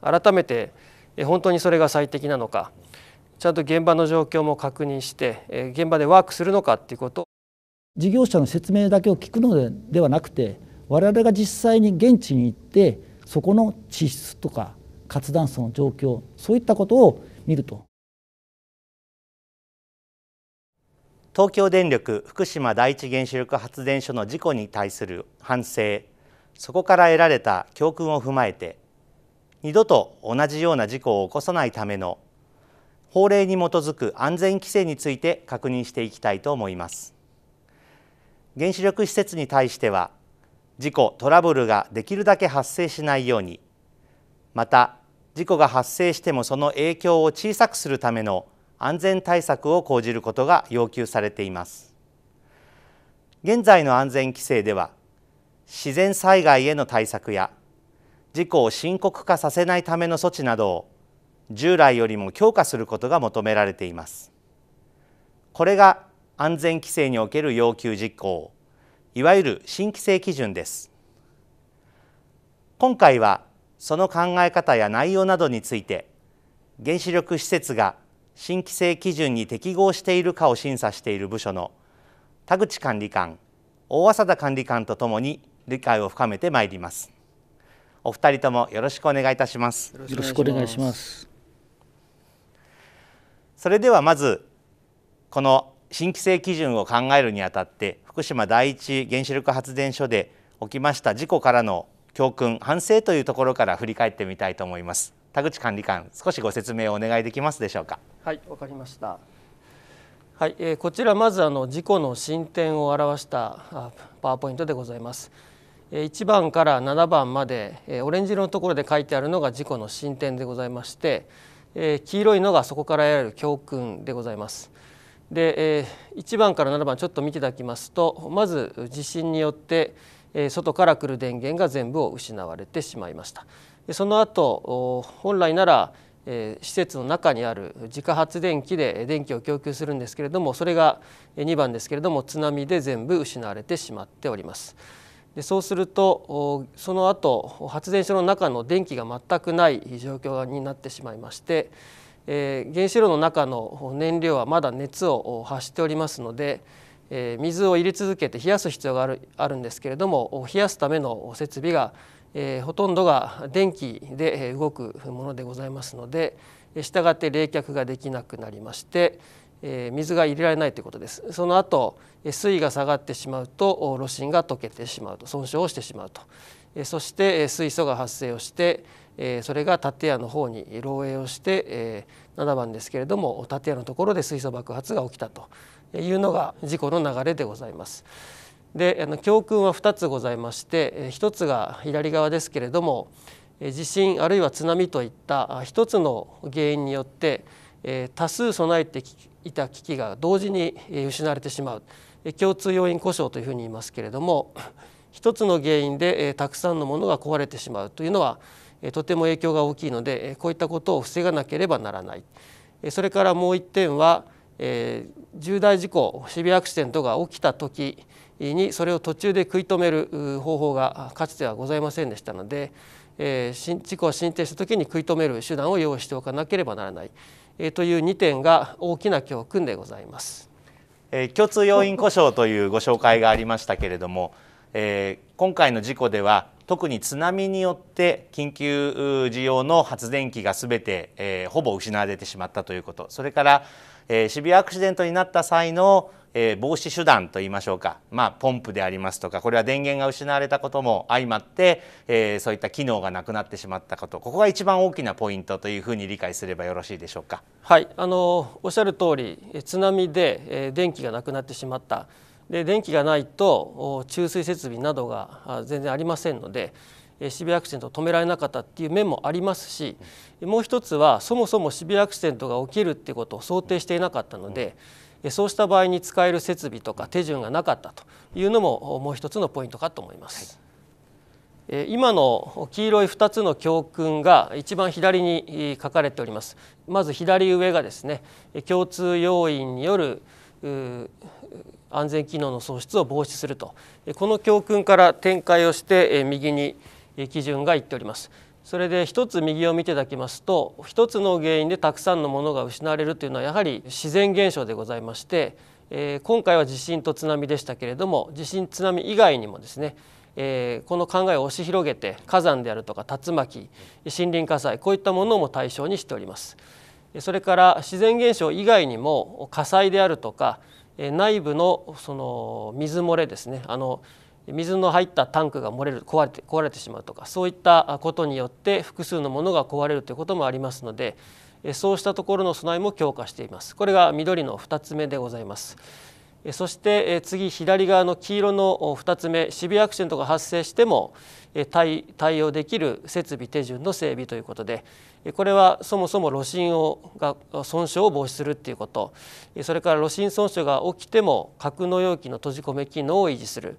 改めて本当にそれが最適なのかちゃんと現場の状況も確認して現場でワークするのかっていうこと事業者の説明だけを聞くのではなくて我々が実際に現地に行ってそこの地質とか活断層の状況そういったことを見ると東京電力福島第一原子力発電所の事故に対する反省そこから得られた教訓を踏まえて二度と同じような事故を起こさないための法令に基づく安全規制について確認していきたいと思います原子力施設に対しては事故・トラブルができるだけ発生しないようにまた事故が発生してもその影響を小さくするための安全対策を講じることが要求されています現在の安全規制では自然災害への対策や事故を深刻化させないための措置などを従来よりも強化することが求められていますこれが安全規制における要求実行いわゆる新規制基準です今回はその考え方や内容などについて原子力施設が新規制基準に適合しているかを審査している部署の田口管理官大浅田管理官とともに理解を深めてまいります。お二人ともよろしくお願いいたしますよろしくお願いしますそれではまずこの新規制基準を考えるにあたって福島第一原子力発電所で起きました事故からの教訓反省というところから振り返ってみたいと思います田口管理官少しご説明をお願いできますでしょうかはいわかりましたはい、えー、こちらまずあの事故の進展を表したパワーポイントでございます1番から7番までオレンジ色のところで書いてあるのが事故の進展でございまして黄色いのがそこから得られる教訓でございます。で1番から7番ちょっと見ていただきますとまず地震によって外から来る電源が全部を失われてしまいましたその後本来なら施設の中にある自家発電機で電気を供給するんですけれどもそれが2番ですけれども津波で全部失われてしまっております。でそうするとその後発電所の中の電気が全くない状況になってしまいまして、えー、原子炉の中の燃料はまだ熱を発しておりますので、えー、水を入れ続けて冷やす必要があるあるんですけれども冷やすための設備が、えー、ほとんどが電気で動くものでございますのでしたがって冷却ができなくなりましてえ水が入れられないということですその後水位が下がってしまうと露心が溶けてしまうと損傷をしてしまうと、えそして水素が発生をして、えそれが建屋の方に漏洩をして、え7番ですけれども建屋のところで水素爆発が起きたというのが事故の流れでございます。であの教訓は2つございまして1つが左側ですけれども地震あるいは津波といった1つの原因によって多数備えていた危機が同時に失われてしまう共通要因故障というふうに言いますけれども一つの原因でたくさんのものが壊れてしまうというのはとても影響が大きいのでこういったことを防がなければならないそれからもう一点は重大事故シビアアクシデントが起きた時にそれを途中で食い止める方法がかつてはございませんでしたので事故を進展した時に食い止める手段を用意しておかなければならない。という2点が大きな教訓でございます。えー、共通要因故障というご紹介がありましたけれども、えー、今回の事故では特に津波によって緊急需要の発電機がすべて、えー、ほぼ失われてしまったということそれから、えー、シビアアクシデントになった際のえ防止手段といいましょうか、まあ、ポンプでありますとかこれは電源が失われたことも相まって、えそういった機能がなくなってしまったことここが一番大きなポイントというふうに理解すればよろしいでしょうか。はいあのおっしゃる通り津波で、え電気がなくなってしまったで電気がないと注水設備などが全然ありませんので。シビアアクシデントを止められなかったっていう面もありますしもう一つはそもそもシビアアクシデントが起きるっていうことを想定していなかったので、うんそうした場合に使える設備とか手順がなかったというのももう一つのポイントかと思います。はい、今の黄色い2つの教訓が一番左に書かれておりますまず左上がですね共通要因による安全機能の喪失を防止するとこの教訓から展開をして右に基準が言っておりますそれで一つ右を見ていただきますと一つの原因でたくさんのものが失われるというのはやはり自然現象でございまして、えー、今回は地震と津波でしたけれども地震津波以外にもですね、えー、この考えを押し広げて火山であるとか竜巻森林火災こういったものも対象にしております。それから自然現象以外にも火災であるとか内部のその水漏れですねあの水の入ったタンクが漏れる壊れて壊れてしまうとかそういったことによって複数のものが壊れるということもありますのでそうしたところの備えも強化していますこれが緑の2つ目でございますそして次左側の黄色の2つ目シビアアクシデントが発生しても対対応できる設備手順の整備ということでこれはそもそも炉心をが損傷を防止するっていうことそれから炉心損傷が起きても格納容器の閉じ込め機能を維持する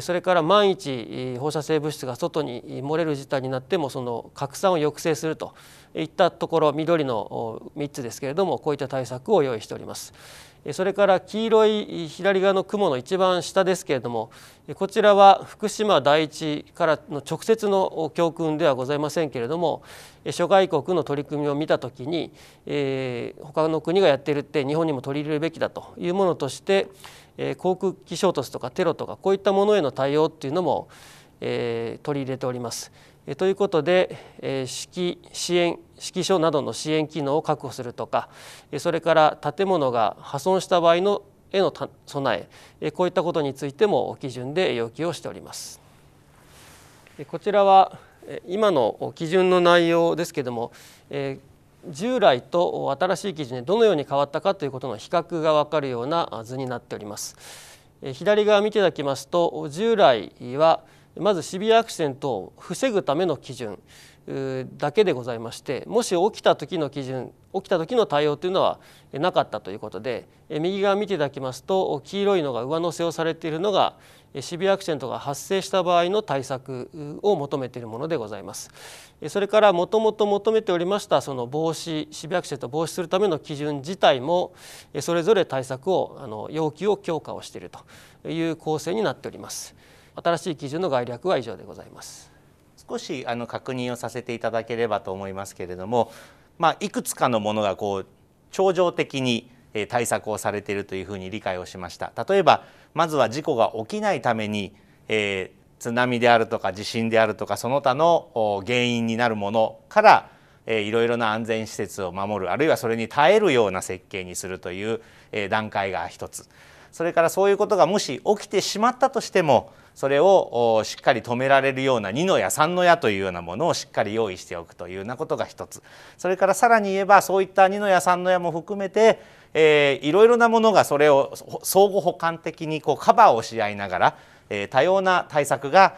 それから万一放射性物質が外に漏れる事態になってもその拡散を抑制するといったところ緑の3つですけれどもこういった対策を用意しております。それから黄色い左側の雲の一番下ですけれどもこちらは福島第一からの直接の教訓ではございませんけれども諸外国の取り組みを見た時に、えー、他の国がやっているって日本にも取り入れるべきだというものとして、えー、航空機衝突とかテロとかこういったものへの対応っていうのも、えー、取り入れております。ということで、えー、指揮支援指揮所などの支援機能を確保するとかそれから建物が破損した場合のへの備えこういったことについても基準で要求をしております。こちらは今の基準の内容ですけれども従来と新しい基準でどのように変わったかということの比較がわかるような図になっております。左側見ていただきますと従来はまずシビアアクシデントを防ぐための基準だけでございましてもし起きた時の基準起きた時の対応というのはなかったということで右側見ていただきますと黄色いのが上乗せをされているのがシビアアクセントが発生した場合の対策を求めているものでございます。それからもともと求めておりましたその防止シビアアクセント防止するための基準自体もそれぞれ対策をあの要求を強化をしているという構成になっております。新しい基準の概略は以上でございます。少しあの確認をさせていただければと思いますけれども、まあ、いくつかのものがこう頂上的に対策をされているというふうに理解をしました。例えばまずは事故が起きないために、えー、津波であるとか地震であるとかその他の原因になるものからいろいろな安全施設を守るあるいはそれに耐えるような設計にするという段階が一つそれからそういうことがもし起きてしまったとしてもそれをしっかり止められるような二の矢三の矢というようなものをしっかり用意しておくというようなことが一つそれからさらに言えばそういった二の矢三の矢も含めてえー、いろいろなものがそれを相互補完的にこうカバーをし合いながら、えー、多様な対策が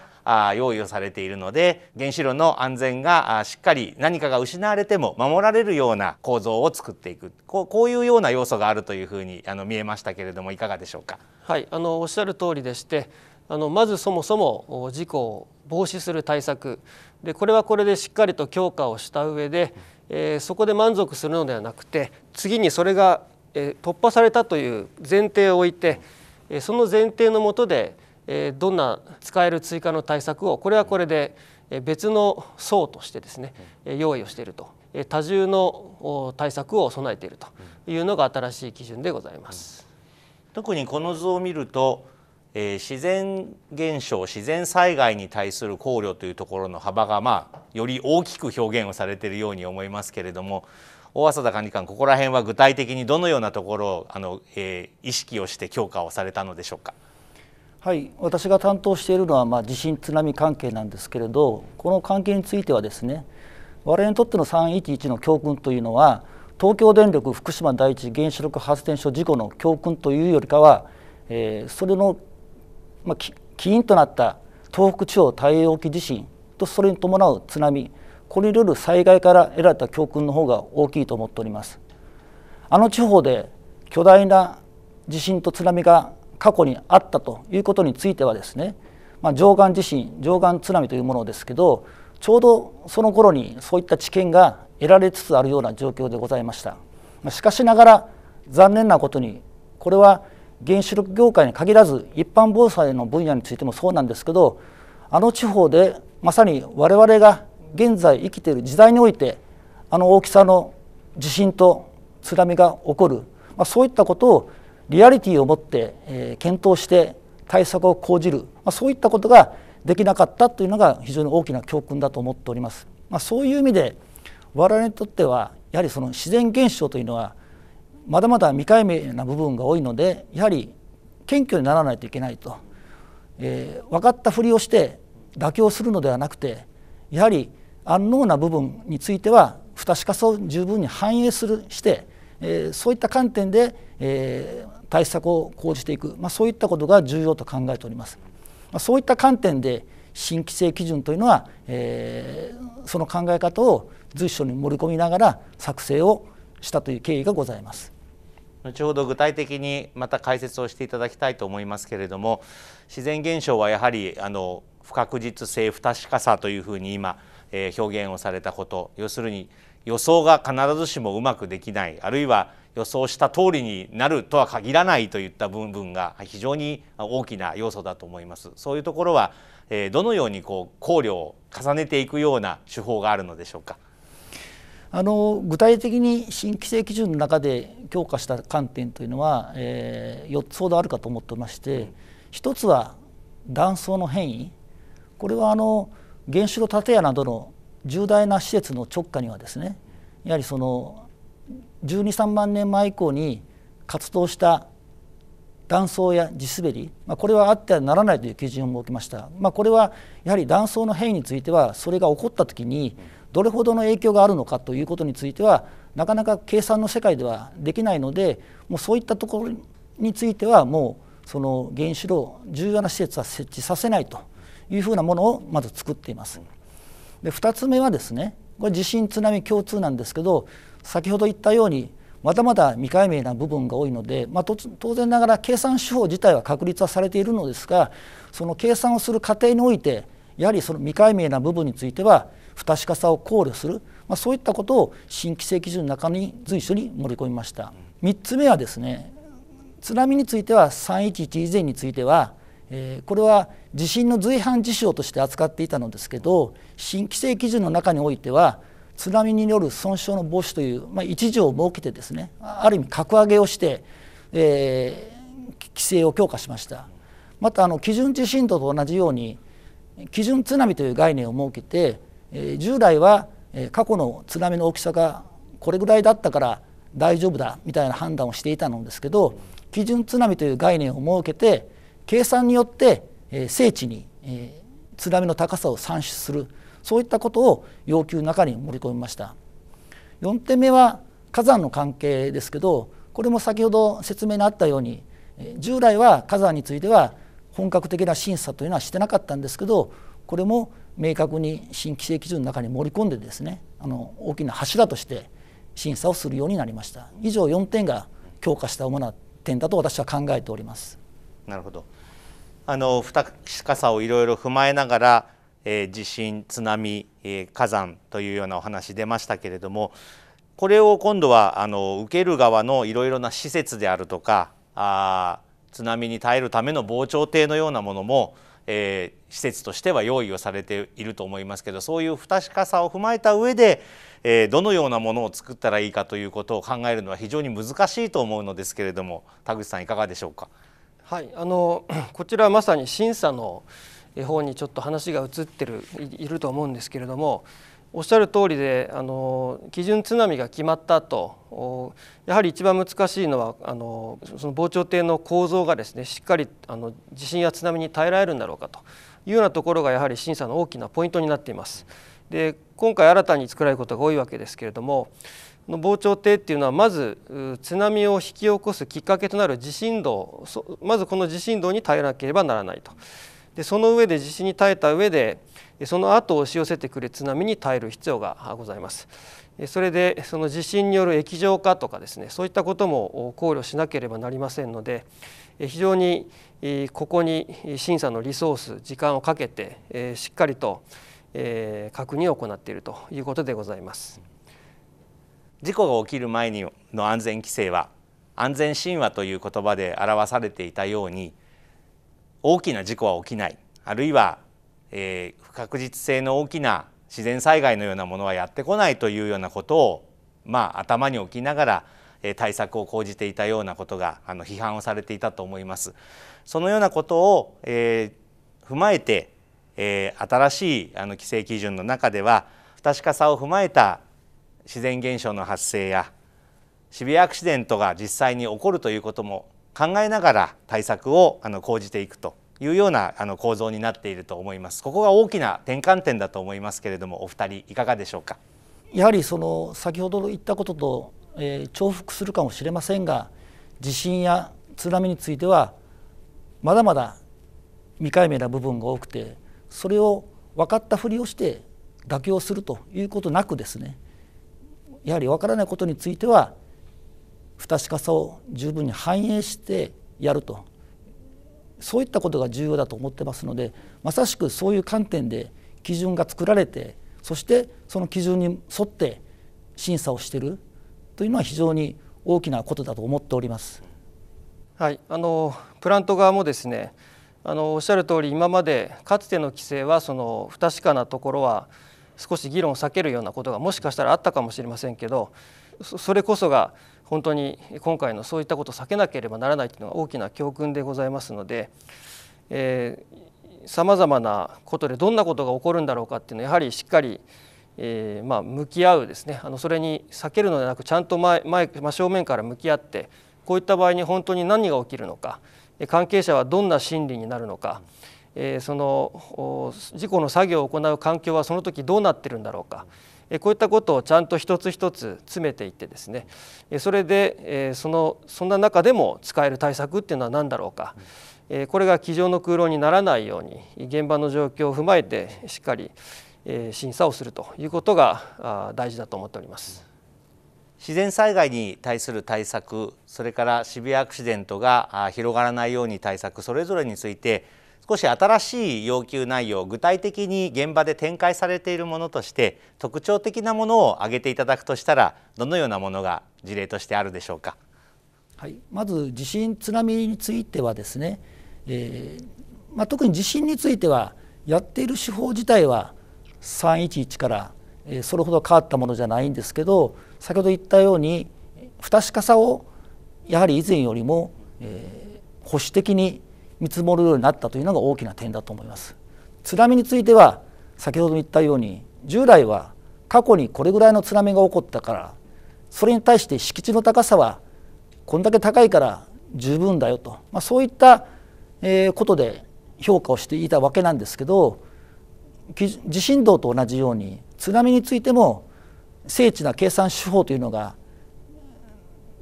用意をされているので原子炉の安全がしっかり何かが失われても守られるような構造を作っていくこういうような要素があるというふうにあの見えましたけれどもいかがでしょうか。はいあのおっしゃる通りでしてあのまずそもそも事故を防止する対策でこれはこれでしっかりと強化をした上で、えー、そこで満足するのではなくて次にそれが、えー、突破されたという前提を置いて、えー、その前提のもとでどんな使える追加の対策をこれはこれで別の層としてですね用意をしていると多重の対策を備えているというのが新しい基準でございます。特にこの図を見るとえ自然現象自然災害に対する考慮というところの幅が、まあ、より大きく表現をされているように思いますけれども大浅田管理官ここら辺は具体的にどのようなところをあの、えー、意識をして強化をされたのでしょうか。はい、私が担当しているのは、まあ、地震・津波関係なんですけれどこの関係についてはですね我々にとっての311の教訓というのは東京電力福島第一原子力発電所事故の教訓というよりかは、えー、それの、まあ、起因となった東北地方太平洋沖地震とそれに伴う津波これによる災害から得られた教訓の方が大きいと思っております。あの地方で巨大な地震と津波が過去にあったということについてはですね、まあ、上岸地震上岸津波というものですけどちょうどその頃にそういった知見が得られつつあるような状況でございましたしかしながら残念なことにこれは原子力業界に限らず一般防災の分野についてもそうなんですけどあの地方でまさに我々が現在生きている時代においてあの大きさの地震と津波が起こる、まあ、そういったことをリアリティを持って、え検討して対策を講じる、まそういったことができなかったというのが非常に大きな教訓だと思っております。まあ、そういう意味で我々にとってはやはりその自然現象というのはまだまだ未解明な部分が多いのでやはり謙虚にならないといけないと、えー、分かったふりをして妥協するのではなくてやはり安納な部分については不確かさを十分に反映するして、えー、そういった観点で、えー、対策を講じていく、まあ、そういったことが重要と考えております。まあ、そういった観点で新規制基準というのは、えー、その考え方を随所に盛り込みながら作成をしたという経緯がございます。後ほど具体的にまた解説をしていただきたいと思いますけれども自然現象はやはりあの不確実性不確かさというふうに今、えー、表現をされたこと要するに予想が必ずしもうまくできないあるいは予想した通りになるとは限らないといった部分が非常に大きな要素だと思います。そういうところはどのようにこう考慮を重ねていくような手法があるのでしょうか。あの具体的に新規制基準の中で強化した観点というのは、えー、4つほどあるかと思ってまして、一つは断層の変異これはあの原子炉建屋などの重大な施設の直下にはですねやはりその1213万年前以降に活動した断層や地滑り、まあ、これはあってはならないという基準を設けました、まあ、これはやはり断層の変異についてはそれが起こった時にどれほどの影響があるのかということについてはなかなか計算の世界ではできないのでもうそういったところについてはもうその原子炉重要な施設は設置させないというふうなものをまず作っています。で2つ目はですねこれ地震津波共通なんですけど先ほど言ったようにまだまだ未解明な部分が多いので、まあ、当然ながら計算手法自体は確立はされているのですがその計算をする過程においてやはりその未解明な部分については不確かさを考慮する、まあ、そういったことを新規制基準の中に随所に盛り込みました。3つ目はですね津波については311以前についてはえー、これは地震の随伴事象として扱っていたのですけど新規制基準の中においては津波による損傷の防止という、まあ、一条を設けてですねある意味格上げをして、えー、規制を強化しましたまたあの基準地震度と同じように基準津波という概念を設けて、えー、従来は過去の津波の大きさがこれぐらいだったから大丈夫だみたいな判断をしていたのですけど基準津波という概念を設けて計算によって、え精緻に、え津波の高さを算出するそういったことを要求の中に盛り込みました4点目は火山の関係ですけどこれも先ほど説明のあったように従来は火山については本格的な審査というのはしてなかったんですけどこれも明確に新規制基準の中に盛り込んでですねあの大きな柱として審査をするようになりました以上4点が強化した主な点だと私は考えております。なるほどあの不確かさをいろいろ踏まえながら、えー、地震津波、えー、火山というようなお話出ましたけれどもこれを今度はあの受ける側のいろいろな施設であるとかあ津波に耐えるための防潮堤のようなものも、えー、施設としては用意をされていると思いますけどそういう不確かさを踏まえた上で、えー、どのようなものを作ったらいいかということを考えるのは非常に難しいと思うのですけれども田口さんいかがでしょうか。はいあの こちらはまさに審査の方にちょっと話が移ってるいると思うんですけれどもおっしゃる通りであの基準津波が決まった後やはり一番難しいのはあのその防潮堤の構造がですねしっかりあの地震や津波に耐えられるんだろうかというようなところがやはり審査の大きなポイントになっています。で今回新たに作られることが多いわけですけれどもの防潮堤っていうのはまず津波を引き起こすきっかけとなる地震動まずこの地震動に耐えなければならないとでその上で地震に耐えた上でその後押し寄せてくる津波に耐える必要がございますそれでその地震による液状化とかですねそういったことも考慮しなければなりませんので非常にここに審査のリソース時間をかけてしっかりと確認を行っているということでございます。事故が起きる前にの安全規制は安全神話という言葉で表されていたように大きな事故は起きないあるいは、えー、不確実性の大きな自然災害のようなものはやってこないというようなことを、まあ、頭に置きながら、えー、対策を講じていたようなことがあの批判をされていたと思います。そのようなことを、えー、踏まえて、え新しいあの規制基準の中では不確かさを踏まえた自然現象の発生やシビアアクシデントが実際に起こるということも考えながら対策をあの講じていくというようなあの構造になっていると思います。ここが大きな転換点だと思いますけれども、お二人いかがでしょうか。やはりその先ほど言ったことと、えー、重複するかもしれませんが、地震や津波についてはまだまだ未解明な部分が多くて、それを分かったふりをして妥協するということなくですね、やはり分からないことについては不確かさを十分に反映してやるとそういったことが重要だと思ってますのでまさしくそういう観点で基準が作られてそしてその基準に沿って審査をしているというのは非常に大きなことだと思っております。はい、あのプラント側もですねあのおっしゃる通り今までかつての規制はその不確かなところは少し議論を避けるようなことがもしかしたらあったかもしれませんけどそれこそが本当に今回のそういったことを避けなければならないというのが大きな教訓でございますのでさまざまなことでどんなことが起こるんだろうかっていうのはやはりしっかりえーまあ、向き合うですねあのそれに避けるのではなくちゃんと前前真正面から向き合ってこういった場合に本当に何が起きるのか関係者はどんな心理になるのか、うんえその事故の作業を行う環境はその時どうなってるんだろうか、えこういったことをちゃんと一つ一つ詰めていってですね、えそれで、えそのそんな中でも使える対策っていうのは何だろうか、えこれが机上の空論にならないように現場の状況を踏まえてしっかり、え審査をするということが大事だと思っております。自然災害に対する対策それから渋谷アクシデントが広がらないように対策それぞれについて少し新しい要求内容具体的に現場で展開されているものとして特徴的なものを挙げていただくとしたらどのようなものが事例としてあるでしょうか。はい、まず地震津波についてはですね、えー、まあ、特に地震についてはやっている手法自体は311から、えー、それほど変わったものじゃないんですけど先ほど言ったように不確かさをやはり以前よりも、えー、保守的に見積もるようになったというのが大きな点だと思います。津波については先ほど言ったように従来は過去にこれぐらいの津波が起こったからそれに対して敷地の高さはこんだけ高いから十分だよと、まあ、そういった、えことで評価をしていたわけなんですけど地震動と同じように津波についても精緻な計算手法というのが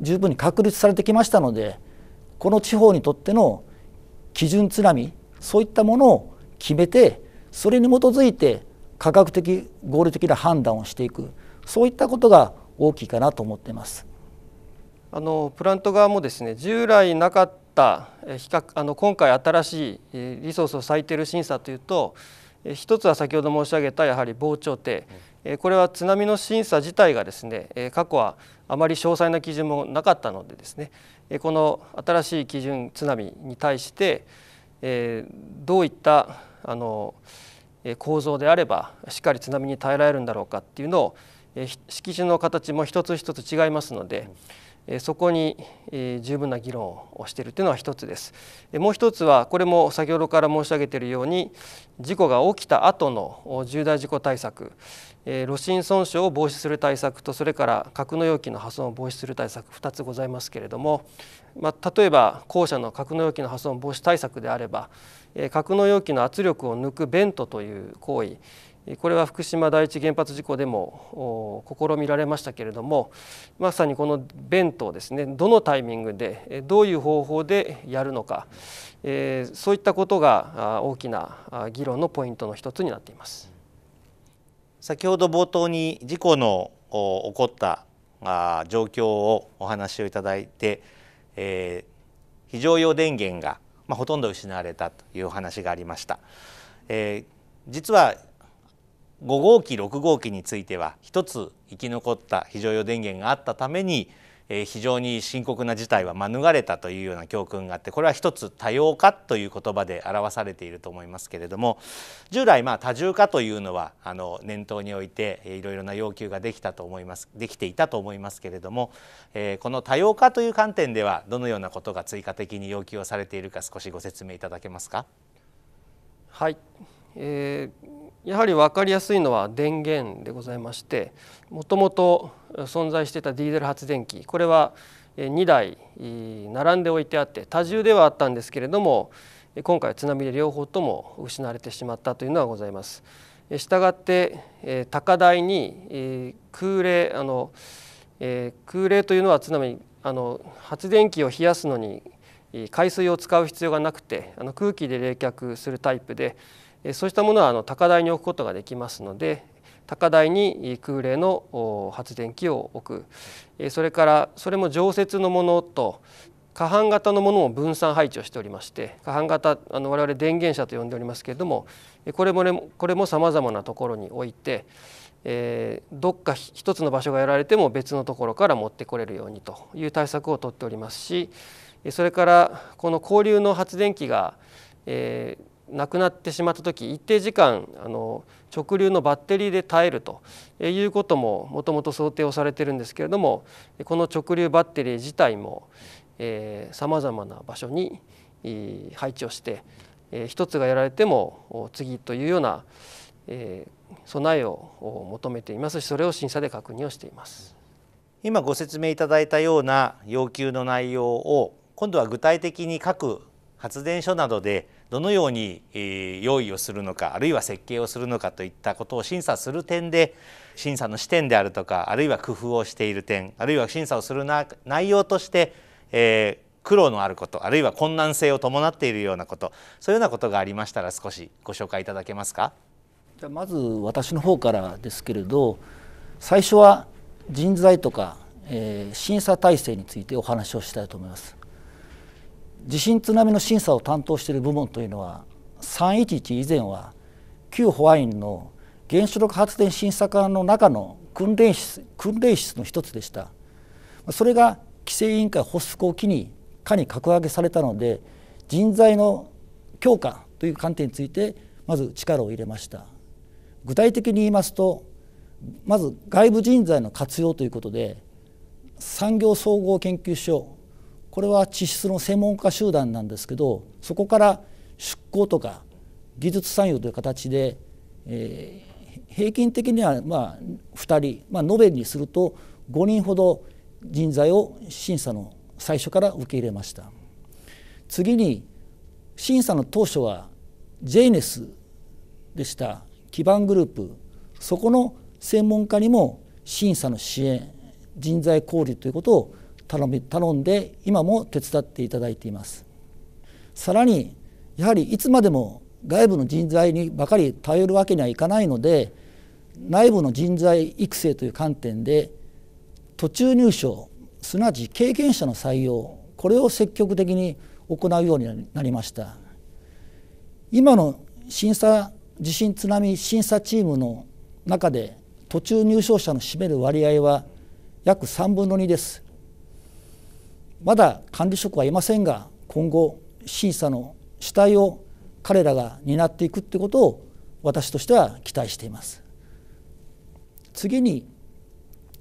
十分に確立されてきましたのでこの地方にとっての基準津波そういったものを決めてそれに基づいて科学的合理的な判断をしていくそういったことが大きいかなと思っています。あのプラント側もですね従来なかった比較あの今回新しいリソースを割いている審査というと一つは先ほど申し上げたやはり防潮堤これは津波の審査自体がですね過去はあまり詳細な基準もなかったのでですねこの新しい基準津波に対してどういったあの構造であればしっかり津波に耐えられるんだろうかっていうのを敷地の形も一つ一つ違いますので、そこに十分な議論をしているというのは一つです。もう一つはこれも先ほどから申し上げているように事故が起きた後の重大事故対策炉心損傷を防止する対策とそれから格納容器の破損を防止する対策2つございますけれども、まあ、例えば校舎の格納容器の破損防止対策であれば格納容器の圧力を抜くベントという行為これは福島第一原発事故でも試みられましたけれどもまさにこの弁当ですねどのタイミングでどういう方法でやるのかそういったことが大きな議論のポイントの一つになっています先ほど冒頭に事故の起こった状況をお話をいただいて非常用電源がまあ、ほとんど失われたという話がありました。えー、実は5号機6号機については一つ生き残った非常用電源があったためにえ非常に深刻な事態は免れたというような教訓があってこれは一つ多様化という言葉で表されていると思いますけれども従来まあ多重化というのはあの念頭においていろいろな要求ができたと思いますできていたと思いますけれども、えこの多様化という観点ではどのようなことが追加的に要求をされているか少しご説明いただけますか。はい、えーやはり分かりやすいのは電源でございましてもともと存在していたディーゼル発電機これは2台並んで置いてあって多重ではあったんですけれども今回津波で両方とも失われてしまったというのはございます。したがって高台に空冷あの空冷というのは津波あの発電機を冷やすのに海水を使う必要がなくてあの空気で冷却するタイプでそうしたものはあの高台に置くことができますので高台に空冷の発電機を置くそれからそれも常設のものと下半型のものも分散配置をしておりまして下半型あの我々電源車と呼んでおりますけれどもこれも、これもさまざまなところに置いて、えー、どっか一つの場所がやられても別のところから持ってこれるようにという対策をとっておりますしそれからこの交流の発電機が、えー、なくなってしまった時一定時間あの直流のバッテリーで耐えるということももともと想定をされてるんですけれどもこの直流バッテリー自体もさまざまな場所に配置をして一つがやられても次というような備えを求めていますしそれを審査で確認をしています。今ご説明いただいたような要求の内容を今度は具体的に各発電所などでどのように用意をするのかあるいは設計をするのかといったことを審査する点で審査の視点であるとかあるいは工夫をしている点あるいは審査をする内容として、えー、苦労のあることあるいは困難性を伴っているようなことそういうようなことがありましたら少しご紹介いただけますかじゃまず私の方からですけれど最初は人材とか、えー、審査体制についてお話をしたいと思います。地震津波の審査を担当している部門というのは311以前は旧保安院の原子力発電審査官の中の訓練室訓練室の一つでしたそれが規制委員会発足を機に課に格上げされたので人材の強化という観点についてまず力を入れました具体的に言いますとまず外部人材の活用ということで産業総合研究所これは地質の専門家集団なんですけどそこから出向とか技術産業という形で、えー、平均的にはまあ2人、まあ、延べにすると5人ほど人材を審査の最初から受け入れました次に審査の当初は JNES でした基盤グループそこの専門家にも審査の支援人材交流ということを頼み頼んで今も手伝っていただいていますさらにやはりいつまでも外部の人材にばかり頼るわけにはいかないので内部の人材育成という観点で途中入省すなわち経験者の採用これを積極的に行うようになりました今の審査地震津波審査チームの中で途中入省者の占める割合は約3分の2ですまだ管理職はいませんが今後審査の主体を彼らが担っていくってことを私としては期待しています。次に、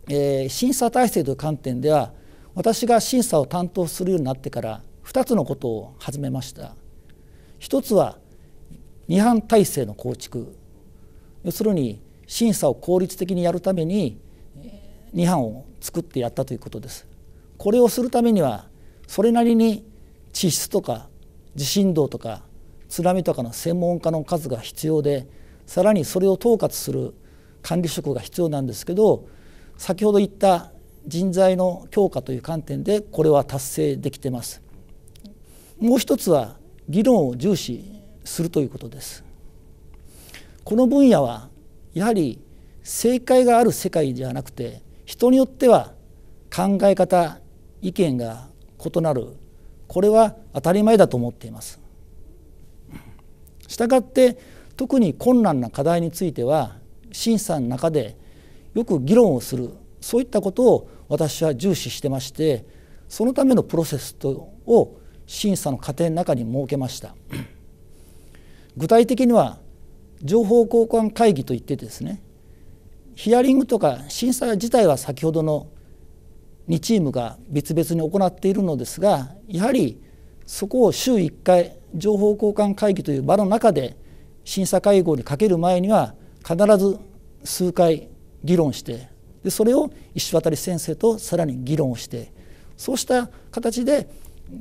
えー、審査体制という観点では私が審査を担当するようになってから2つのことを始めました。一つは二班体制の構築要するに審査を効率的にやるために2班を作ってやったということです。これをするためにはそれなりに地質とか地震動とか津波とかの専門家の数が必要でさらにそれを統括する管理職が必要なんですけど先ほど言った人材の強化という観点でこれは達成できてます。もう一つは議論を重視するということです。この分野はやはり正解がある世界ではなくて人によっては考え方意見が異なるこれは当たり前だと思っています。したがって特に困難な課題については審査の中でよく議論をするそういったことを私は重視してましてそのためのプロセスを審査の過程の中に設けました。具体的には情報交換会議といってですねヒアリングとか審査自体は先ほどの2チームが別々に行っているのですがやはりそこを週1回情報交換会議という場の中で審査会合にかける前には必ず数回議論してでそれを石渡先生とさらに議論をしてそうした形で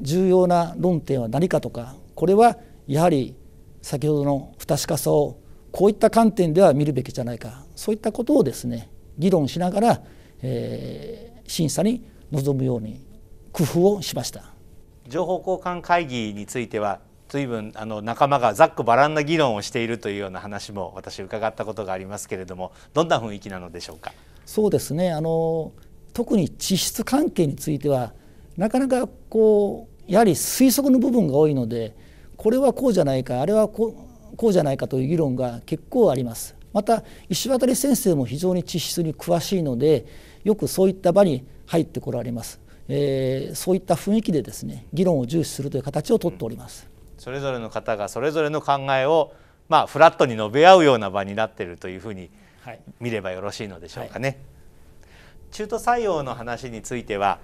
重要な論点は何かとかこれはやはり先ほどの不確かさをこういった観点では見るべきじゃないかそういったことをですね議論しながら、え審査に臨むように工夫をしました情報交換会議については随分あの仲間がざっくばらんな議論をしているというような話も私伺ったことがありますけれどもどんな雰囲気なのでしょうかそうですねあの特に地質関係についてはなかなかこうやはり推測の部分が多いのでこれはこうじゃないかあれはこうこうじゃないかという議論が結構あります。また石渡先生も非常に地質に詳しいのでよくそういった場に入ってこられます、えー、そういった雰囲気でですね議論を重視するという形をとっております、うん、それぞれの方がそれぞれの考えをまあ、フラットに述べ合うような場になっているというふうに見ればよろしいのでしょうかね、はいはい、中途採用の話については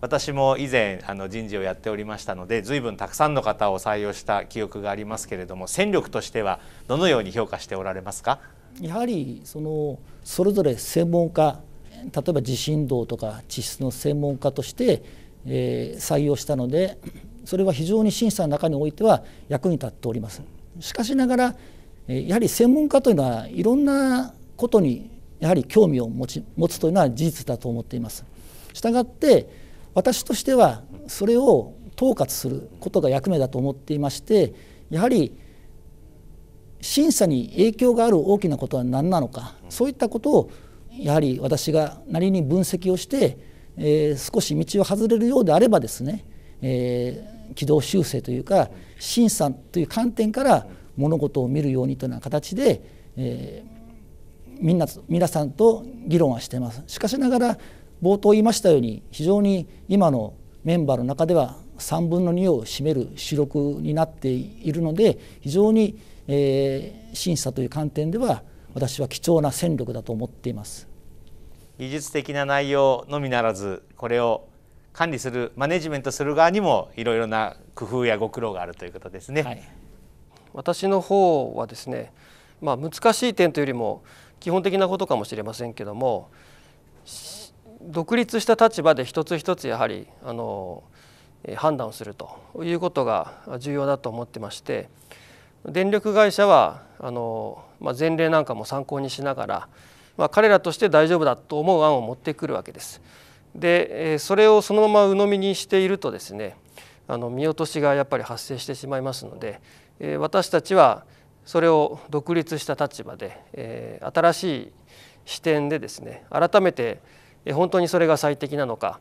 私も以前あの人事をやっておりましたので随分たくさんの方を採用した記憶がありますけれども戦力としてはどのように評価しておられますかやはりそのそれぞれ専門家例えば地震動とか地質の専門家として、えー、採用したのでそれは非常に審査の中においては役に立っております。しかしながらやはり専門家というのはいろんなことにやはり興味を持ち持つというのは事実だと思っています。したがって私としてはそれを統括することが役目だと思っていましてやはり審査に影響がある大きなことは何なのかそういったことをやはり私がなりに分析をして、えー、少し道を外れるようであればですね、えー、軌道修正というか審査という観点から物事を見るようにというような形で、えー、みんな皆さんと議論はしてます。しかしながら冒頭言いましたように非常に今のメンバーの中では3分の2を占める主力になっているので非常に、えー、審査という観点では私は貴重な戦力だと思っています。技術的な内容のみならずこれを管理するマネジメントする側にもいろいろな工夫やご苦労があるということですね。はい、私の方はですね、まあ、難しい点というよりも基本的なことかもしれませんけども独立した立場で一つ一つやはりあの判断をするということが重要だと思ってまして電力会社はあの、まあ、前例なんかも参考にしながらまあ、彼らとして大丈夫だと思う案を持ってくるわけです。でそれをそのまま鵜呑みにしているとですねあの見落としがやっぱり発生してしまいますので私たちはそれを独立した立場で新しい視点でですね改めて本当にそれが最適なのか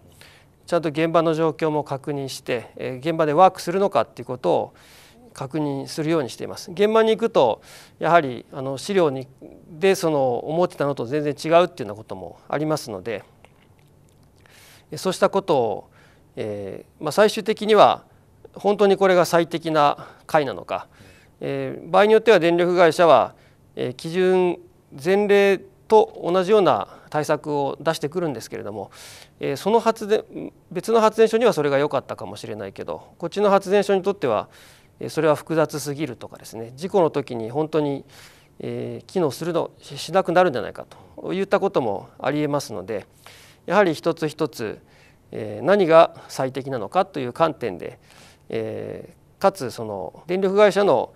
ちゃんと現場の状況も確認して現場でワークするのかっていうことを確認するようにしています現場に行くとやはりあの資料にでその思ってたのと全然違うっていうようなこともありますのでそうしたことを、えーまあ、最終的には本当にこれが最適な回なのか、えー、場合によっては電力会社は、えー、基準前例と同じような対策を出してくるんですけれども、えー、その発電別の発電所にはそれが良かったかもしれないけどこっちの発電所にとってはそれは複雑すぎるとかですね事故の時に本当に、え機能するのしなくなるんじゃないかといったこともありえますのでやはり一つ一つ、え何が最適なのかという観点で、えかつその電力会社の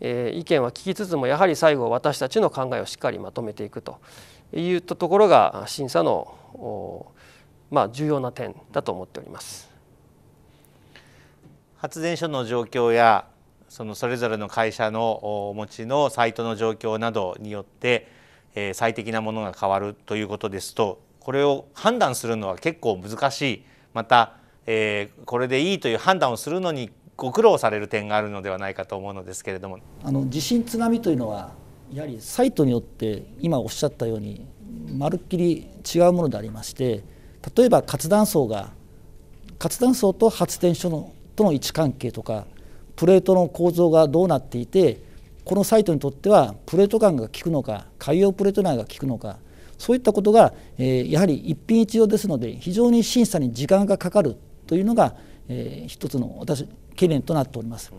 意見は聞きつつもやはり最後私たちの考えをしっかりまとめていくというところが審査のま重要な点だと思っております。発電所の状況やそのそれぞれの会社のお持ちのサイトの状況などによって、え最適なものが変わるということですとこれを判断するのは結構難しいまた、えこれでいいという判断をするのにご苦労される点があるのではないかと思うのですけれどもあの地震津波というのはやはりサイトによって今おっしゃったようにまるっきり違うものでありまして例えば活断層が活断層と発電所のとの位置関係とかプレートの構造がどうなっていてこのサイトにとってはプレート間が効くのか海洋プレート内が効くのかそういったことが、えやはり一品一用ですので非常に審査に時間がかかるというのが、えー、一つの私懸念となっております。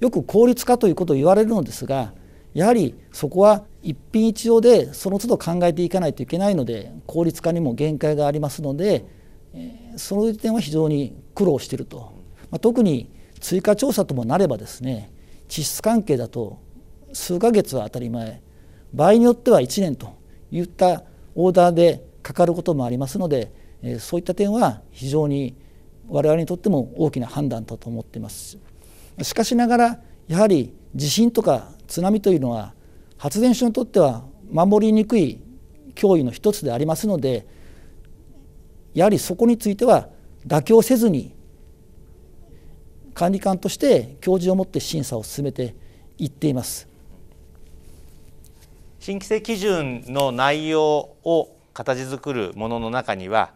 よく効率化ということを言われるのですがやはりそこは一品一用でその都度考えていかないといけないので効率化にも限界がありますので、えその点は非常に苦労しているとま特に追加調査ともなればですね地質関係だと数ヶ月は当たり前場合によっては1年といったオーダーでかかることもありますのでそういった点は非常に我々にとっても大きな判断だと思っていますしかしながらやはり地震とか津波というのは発電所にとっては守りにくい脅威の一つでありますのでやはりそこについては妥協せずに管理官として教授をもって審査を進めていっています。新規制基準の内容を形作るものの中には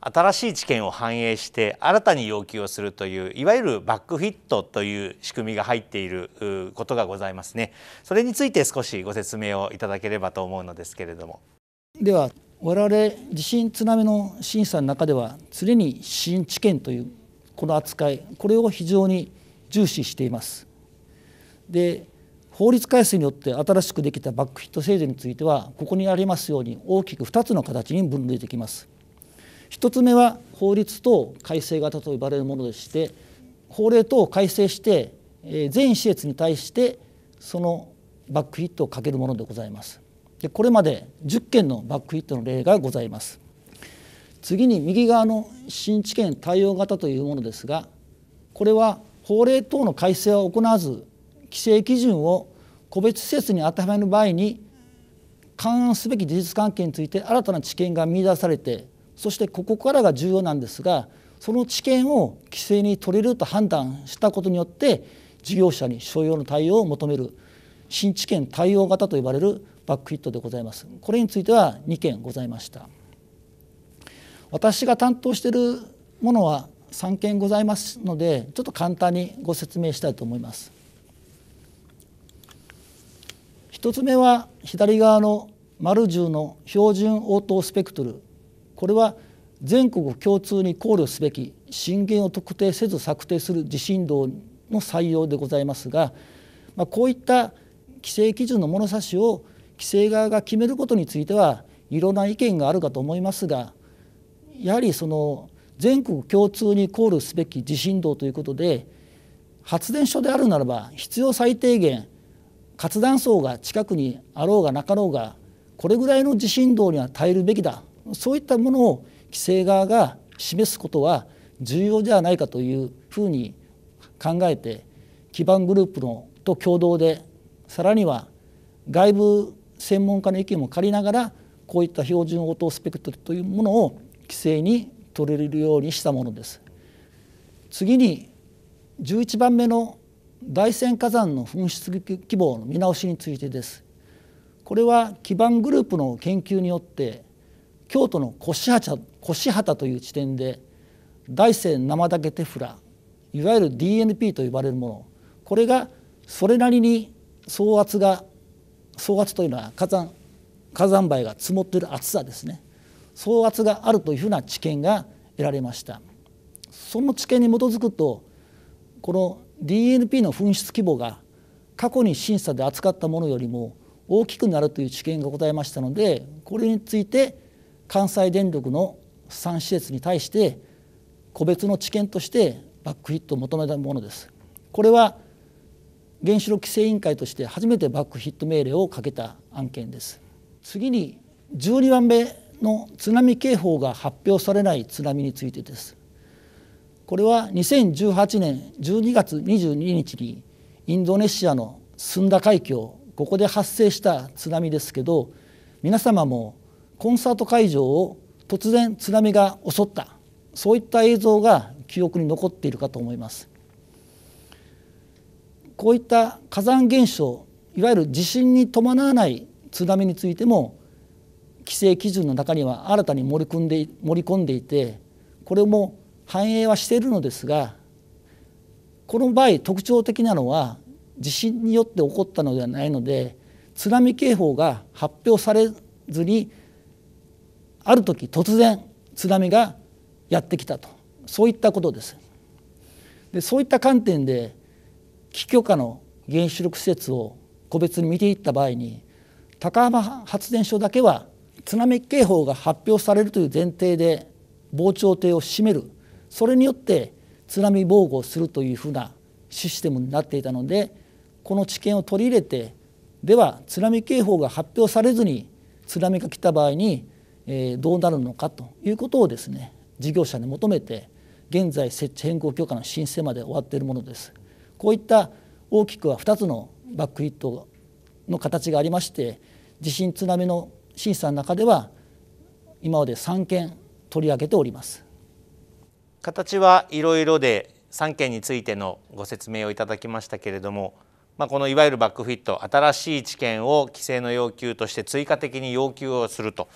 新しい知見を反映して新たに要求をするといういわゆるバックフィットという仕組みが入っていることがございますねそれについて少しご説明をいただければと思うのですけれどもでは我々地震津波の審査の中では常に新知見というこの扱いこれを非常に重視しています。で法律改正によって新しくできたバックヒット制度についてはここにありますように大きく2つの形に分類できます。1つ目は法律と改正型と呼ばれるものでして法令等を改正して全施設に対してそのバックヒットをかけるものでございます。でこれまで10件のバックヒットの例がございます。次に右側の新知見対応型というものですがこれは法令等の改正を行わず規制基準を個別施設に当てはめる場合に勘案すべき事実関係について新たな知見が見出されてそしてここからが重要なんですがその知見を規制に取れると判断したことによって事業者に所要の対応を求める新知見対応型と呼ばれるバックヒットでございます。これについては2件ございました。私が担当しているものは3件ございますのでちょっと簡単にご説明したいと思います。1つ目は左側の丸十の標準応答スペクトルこれは全国共通に考慮すべき震源を特定せず策定する地震動の採用でございますが、まあ、こういった規制基準の物差しを規制側が決めることについてはいろんな意見があるかと思いますがやはりその全国共通に考慮すべき地震動ということで発電所であるならば必要最低限活断層が近くにあろうがなかろうがこれぐらいの地震動には耐えるべきだそういったものを規制側が示すことは重要ではないかというふうに考えて基盤グループのと共同でさらには外部専門家の意見も借りながらこういった標準応答スペクトルというものを規制に取れるようにしたものです次に11番目の大山火山の噴出規模の見直しについてですこれは基盤グループの研究によって京都の越畑越畑という地点で大山生岳テフラいわゆる DNP と呼ばれるものこれがそれなりに総圧が総圧というのは火山火山灰が積もっている厚さですね総圧があるというふうな知見が得られましたその知見に基づくとこの DNP の紛失規模が過去に審査で扱ったものよりも大きくなるという知見がございましたのでこれについて関西電力の3施設に対して個別の知見としてバックヒットを求めたものです。これは原子力規制委員会として初めてバックヒット命令をかけた案件です。次に12番目の津波警報が発表されない津波についてですこれは2018年12月22日にインドネシアのスンダ海峡ここで発生した津波ですけど皆様もコンサート会場を突然津波が襲ったそういった映像が記憶に残っているかと思います。こういった火山現象いわゆる地震に伴わない津波についても規制基準の中には新たに盛り込んで盛り込んでいてこれも反映はしているのですがこの場合特徴的なのは地震によって起こったのではないので津波警報が発表されずにある時突然津波がやってきたとそういったことです。でそういった観点で危許可の原子力施設を個別に見ていった場合に高浜発電所だけは津波警報が発表されるという前提で防潮堤を閉めるそれによって津波防護をするというふうなシステムになっていたのでこの知見を取り入れてでは津波警報が発表されずに津波が来た場合に、えどうなるのかということをですね事業者に求めて現在設置変更許可の申請まで終わっているものです。こういった大きくは2つのバックヒットの形がありまして地震津波の審査の中では今まで3件取り上げております形はいろいろで3件についてのご説明をいただきましたけれども、まあ、このいわゆるバックフィット新しい知見を規制の要求として追加的に要求をすると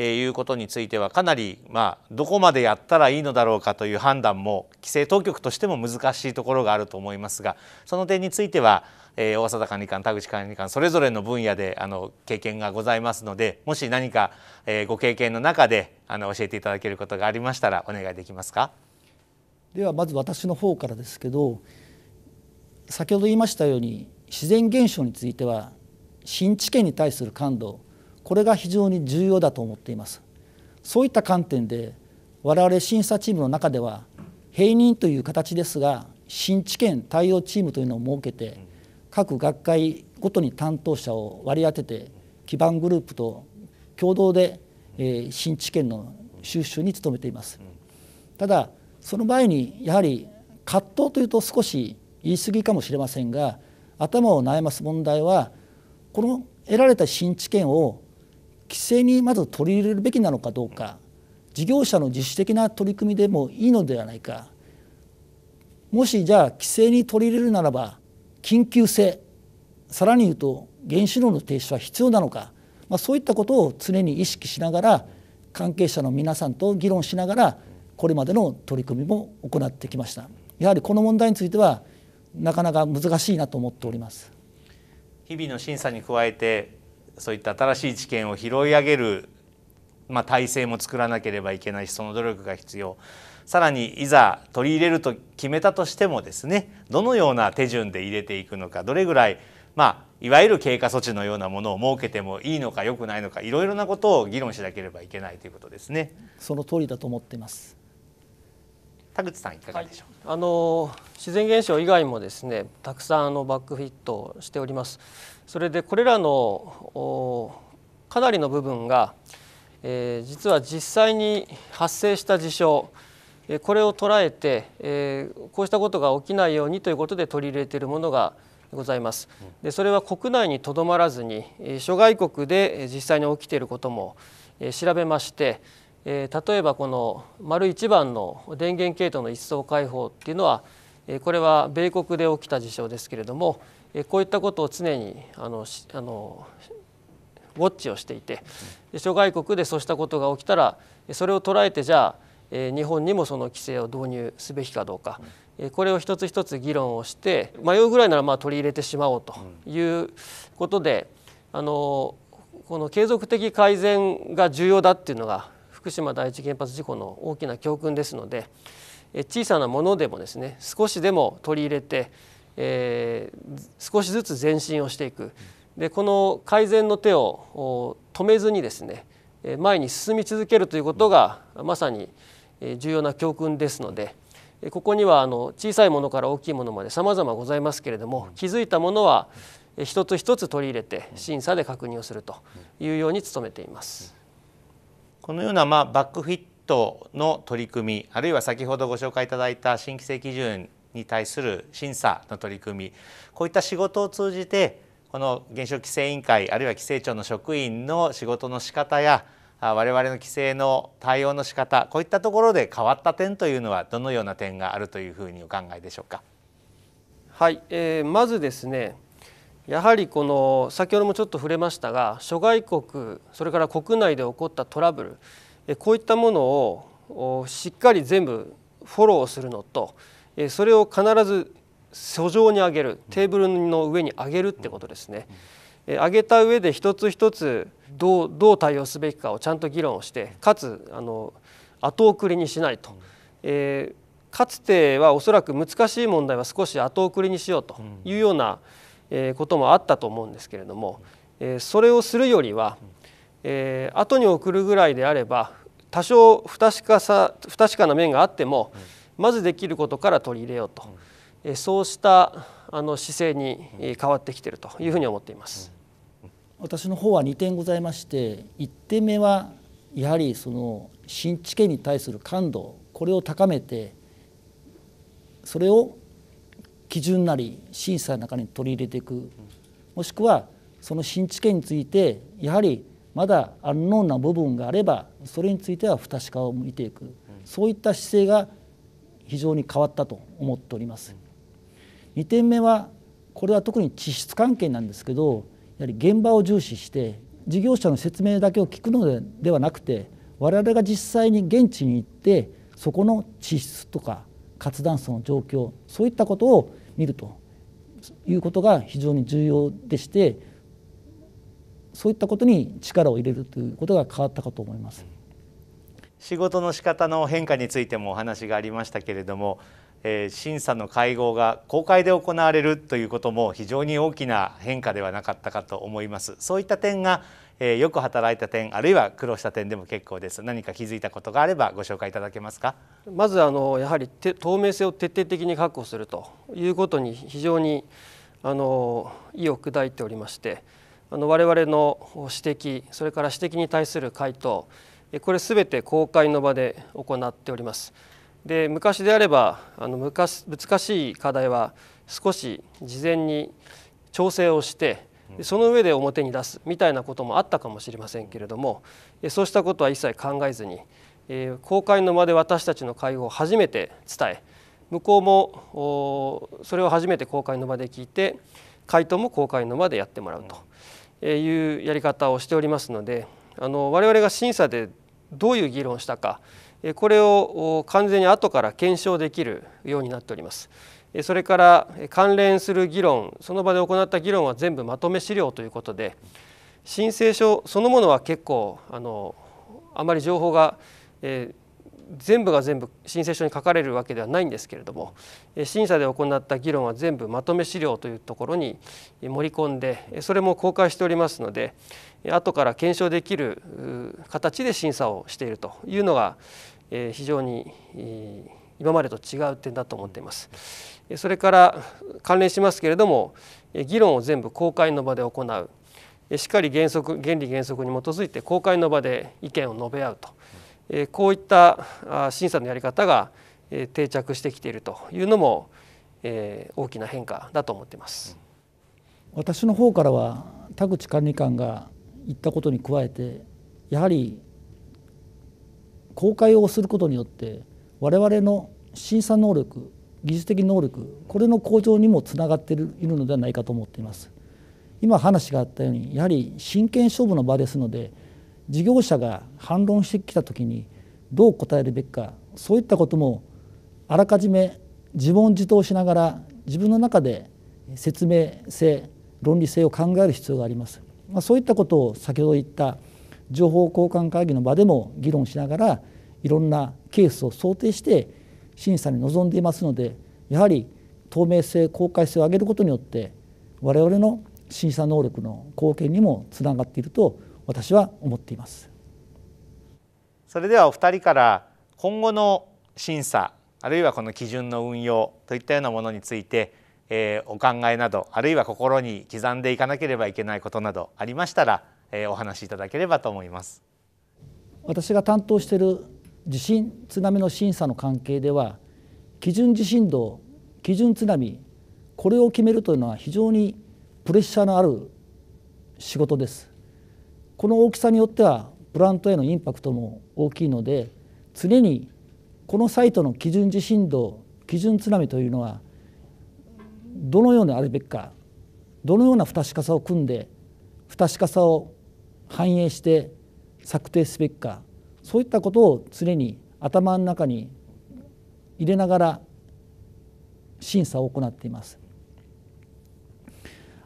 いうことについてはかなり、まあ、どこまでやったらいいのだろうかという判断も規制当局としても難しいところがあると思いますがその点についてはえー、大阪管理官田口管理官それぞれの分野であの経験がございますのでもし何か、えー、ご経験の中であの教えていただけることがありましたらお願いできますか。ではまず私の方からですけど先ほど言いましたように自然現象については新知見に対する感度これが非常に重要だと思っていますそういった観点で我々審査チームの中では併任という形ですが新知見対応チームというのを設けて各学会ごとに担当者を割り当てて基盤グループと共同で、え新知見の収集に努めています。ただその前にやはり葛藤というと少し言い過ぎかもしれませんが頭を悩ます問題はこの得られた新知見を規制にまず取り入れるべきなのかどうか事業者の自主的な取り組みでもいいのではないかもしじゃあ規制に取り入れるならば緊急性さらに言うと原子炉の停止は必要なのか、まあ、そういったことを常に意識しながら関係者の皆さんと議論しながらこれまでの取り組みも行ってきましたやはりこの問題についてはなかなか難しいなと思っております日々の審査に加えてそういった新しい知見を拾い上げる、まあ、体制も作らなければいけないしその努力が必要さらにいざ取り入れると決めたとしてもですねどのような手順で入れていくのかどれぐらいまあいわゆる経過措置のようなものを設けてもいいのか良くないのかいろいろなことを議論しなければいけないということですね。その通りだと思っています。田口さんいかがでしょう、はい、あの自然現象以外もですねたくさんあのバックフィットしておりますそれでこれらのかなりの部分が、えー、実は実際に発生した事象これを捉えてこうしたことが起きないようにということで取り入れているものがございますでそれは国内にとどまらずに諸外国で実際に起きていることも調べまして例えばこの丸一番の電源系統の一層開放っていうのはこれは米国で起きた事象ですけれどもこういったことを常にあのあのウォッチをしていて諸外国でそうしたことが起きたらそれを捉えてじゃあ日本にもその規制を導入すべきかどうか、これを一つ一つ議論をして迷うぐらいならまあ取り入れてしまおうということで、あのこの継続的改善が重要だっていうのが福島第一原発事故の大きな教訓ですので小さなものでもですね少しでも取り入れて、えー、少しずつ前進をしていくでこの改善の手を止めずにですね前に進み続けるということがまさに重要な教訓ですのでここにはあの小さいものから大きいものまでさまざまございますけれども気づいたものは一つ一つ取り入れて審査で確認をするというように努めています。このようなまあバックフィットの取り組みあるいは先ほどご紹介いただいた新規制基準に対する審査の取り組みこういった仕事を通じてこの原子力規制委員会あるいは規制庁の職員の仕事の仕方や我々の規制の対応の仕方こういったところで変わった点というのはどのような点があるというふうにお考えでしょうか。はい、えー、まずですねやはりこの先ほどもちょっと触れましたが諸外国それから国内で起こったトラブルこういったものをしっかり全部フォローするのとそれを必ず訴状に上げるテーブルの上に上げるってことですね。うんうん上げた上で一つ一つどうどう対応すべきかをちゃんと議論をしてかつあの後送りにしないと、えー、かつてはおそらく難しい問題は少し後送りにしようというような、えこともあったと思うんですけれども、えー、それをするよりは、えー、後に送るぐらいであれば多少不確かさ不確かな面があっても、まずできることから取り入れようと、えそうしたあの姿勢に変わってきているというふうに思っています。私の方は2点ございまして1点目はやはりその新知見に対する感度これを高めてそれを基準なり審査の中に取り入れていくもしくはその新知見についてやはりまだアンノーンな部分があればそれについては不確かを見ていくそういった姿勢が非常に変わったと思っております。2点目はこれは特に地質関係なんですけどやはり現場を重視して事業者の説明だけを聞くのではなくて我々が実際に現地に行ってそこの地質とか活断層の状況そういったことを見るということが非常に重要でしてそういったことに力を入れるということが変わったかと思います仕事の仕方の変化についてもお話がありましたけれどもえ審査の会合が公開で行われるということも非常に大きな変化ではなかったかと思いますそういった点がえよく働いた点あるいは苦労した点でも結構です何か気づいたことがあればご紹介いただけますかまずあのやはり透明性を徹底的に確保するということに非常にあの意を砕いておりましてあの我々の指摘それから指摘に対する回答これすべて公開の場で行っております。で昔であればあの昔難しい課題は少し事前に調整をしてその上で表に出すみたいなこともあったかもしれませんけれどもそうしたことは一切考えずに公開の間で私たちの会合を初めて伝え向こうもそれを初めて公開の場で聞いて回答も公開の場でやってもらうというやり方をしておりますのであの我々が審査でどういう議論をしたかこれを完全に後から検証できるようになっております。それから関連する議論その場で行った議論は全部まとめ資料ということで申請書そのものは結構あのあまり情報が、え全部が全部申請書に書かれるわけではないんですけれども審査で行った議論は全部まとめ資料というところに盛り込んでそれも公開しておりますので後から検証できる形で審査をしているというのが非常に今までと違う点だと思っています。それから関連しますけれども議論を全部公開の場で行うしっかり原則原理原則に基づいて公開の場で意見を述べ合うとこういった審査のやり方が定着してきているというのも大きな変化だと思っています。私の方からは田口管理官が言ったことに加えてやはり公開をすることによって我々の審査能力技術的能力これの向上にもつながっているのではないかと思っています。今話があったようにやはり真剣勝負の場ですので事業者が反論してきた時にどう答えるべきかそういったこともあらかじめ自問自答しながら自分の中で説明性論理性を考える必要があります。まあ、そういったことを先ほど言った情報交換会議の場でも議論しながらいろんなケースを想定して審査に臨んでいますのでやはり透明性公開性を上げることによって我々の審査能力の貢献にもつながっていると私は思っていますそれではお二人から今後の審査あるいはこの基準の運用といったようなものについてえー、お考えなどあるいは心に刻んでいかなければいけないことなどありましたら、えー、お話しいただければと思います私が担当している地震津波の審査の関係では基準地震動基準津波これを決めるというのは非常にプレッシャーのある仕事ですこの大きさによってはプラントへのインパクトも大きいので常にこのサイトの基準地震動基準津波というのはどのようにあるべきかどのような不確かさを組んで不確かさを反映して策定すべきかそういったことを常に頭の中に入れながら審査を行っています。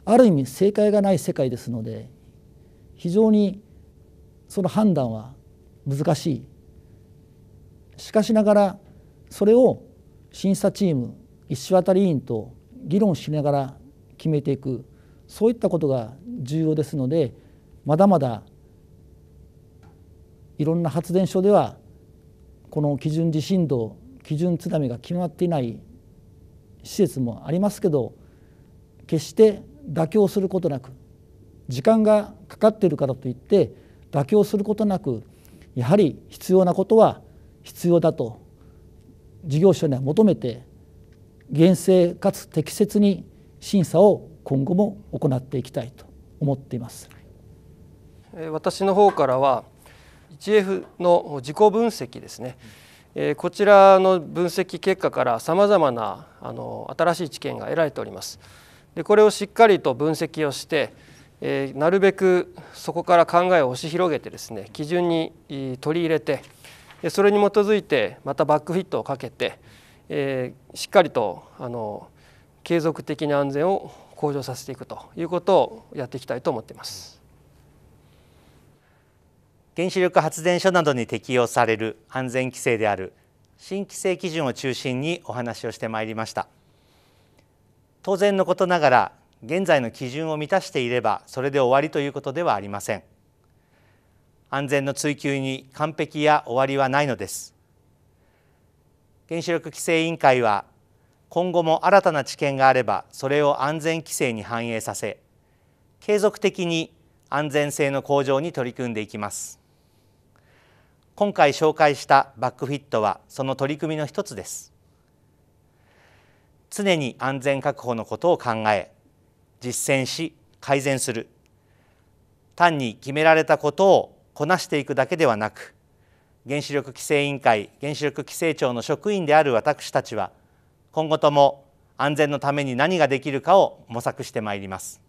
ある意味正解がない世界ですので非常にその判断は難しいしかしながらそれを審査チーム石渡委員と議論しながら決めていくそういったことが重要ですのでまだまだいろんな発電所ではこの基準地震動基準津波が決まっていない施設もありますけど決して妥協することなく時間がかかっているからといって妥協することなくやはり必要なことは必要だと事業者には求めて厳正かつ適切に審査を今後も行っていきたいと思っています私の方からは 1F の自己分析ですね、えこちらの分析結果からさまざまなあの新しい知見が得られております。でこれをしっかりと分析をして、えなるべくそこから考えを押し広げてですね基準に取り入れてそれに基づいてまたバックフィットをかけてえー、しっかりとあの継続的な安全を向上させていくということをやっていきたいと思っています。原子力発電所などに適用される安全規制である新規制基準を中心にお話をしてまいりました当然のことながら現在の基準を満たしていればそれで終わりということではありません安全の追求に完璧や終わりはないのです原子力規制委員会は今後も新たな知見があればそれを安全規制に反映させ継続的に安全性の向上に取り組んでいきます今回紹介したバックフィットはその取り組みの一つです常に安全確保のことを考え実践し改善する単に決められたことをこなしていくだけではなく原子力規制委員会原子力規制庁の職員である私たちは今後とも安全のために何ができるかを模索してまいります。